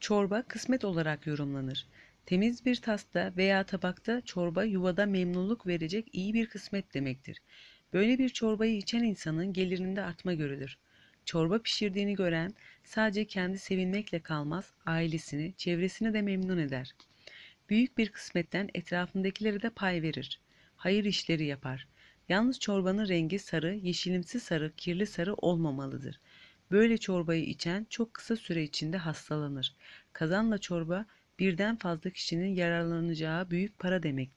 Çorba kısmet olarak yorumlanır. Temiz bir tasta veya tabakta çorba yuvada memnunluk verecek iyi bir kısmet demektir. Böyle bir çorbayı içen insanın gelirinde artma görülür. Çorba pişirdiğini gören sadece kendi sevinmekle kalmaz, ailesini, çevresini de memnun eder. Büyük bir kısmetten etrafındakilere de pay verir. Hayır işleri yapar. Yalnız çorbanın rengi sarı, yeşilimsi sarı, kirli sarı olmamalıdır. Böyle çorbayı içen çok kısa süre içinde hastalanır. Kazanla çorba birden fazla kişinin yararlanacağı büyük para demektir.